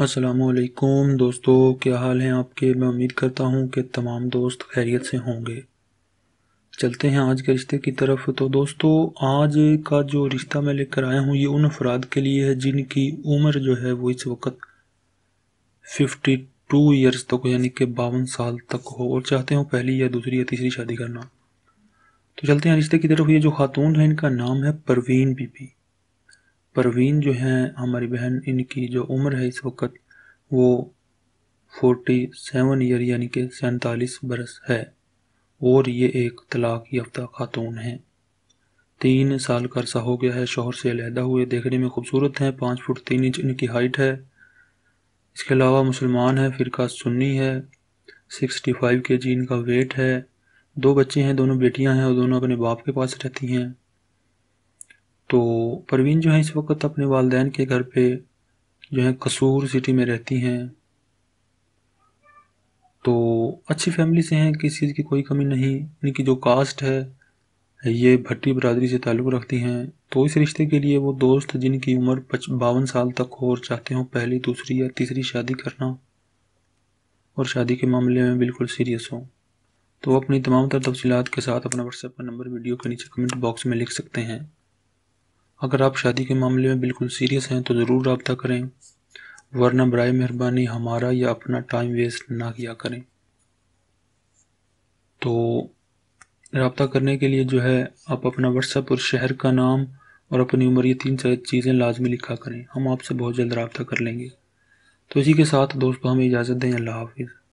असलकुम दोस्तों क्या हाल हैं आपके मैं उम्मीद करता हूँ कि तमाम दोस्त खैरियत से होंगे चलते हैं आज के रिश्ते की तरफ तो दोस्तों आज का जो रिश्ता मैं लेकर आया हूँ ये उन अफराद के लिए है जिनकी उम्र जो है वो इस वक्त फिफ्टी टू ईयर्स तक हो यानी कि बावन साल तक हो और चाहते हो पहली या दूसरी या तीसरी शादी करना तो चलते हैं रिश्ते की तरफ ये जो खातून है इनका नाम है परवीन बीबी परवीन जो हैं हमारी बहन इनकी जो उम्र है इस वक्त वो फोर्टी सेवन ईयर यानी कि सैंतालीस बरस है और ये एक तलाक याफ्ता खातून हैं तीन साल का अरसा हो गया है शोहर से अलहदा हुए देखने में खूबसूरत हैं पाँच फुट तीन इंच इनकी हाइट है इसके अलावा मुसलमान है फ़िरका सुन्नी है सिक्सटी फाइव के जी इनका वेट है दो बच्चे हैं दोनों बेटियां हैं और दोनों अपने बाप के पास रहती हैं तो परवीन जो है इस वक्त अपने वालदेन के घर पे जो है कसूर सिटी में रहती हैं तो अच्छी फैमिली से हैं किसी चीज़ की कोई कमी नहीं इनकी जो कास्ट है ये भट्टी बरदरी से ताल्लुक़ रखती हैं तो इस रिश्ते के लिए वो दोस्त जिनकी उम्र पच बावन साल तक हो और चाहते हों पहली दूसरी या तीसरी शादी करना और शादी के मामले में बिल्कुल सीरियस हों तो अपनी तमाम तर तफसीत के साथ अपना व्हाट्सएप का नंबर वीडियो के नीचे कमेंट बॉक्स में लिख सकते हैं अगर आप शादी के मामले में बिल्कुल सीरियस हैं तो ज़रूर रबता करें वरना बर मेहरबानी हमारा या अपना टाइम वेस्ट ना किया करें तो रबता करने के लिए जो है आप अपना व्हाट्सएप और शहर का नाम और अपनी उम्र ये तीन चीज़ें लाजमी लिखा करें हम आपसे बहुत जल्द रबता कर लेंगे तो इसी के साथ दोस्तों हमें इजाज़त दें अल्लाह हाफिज़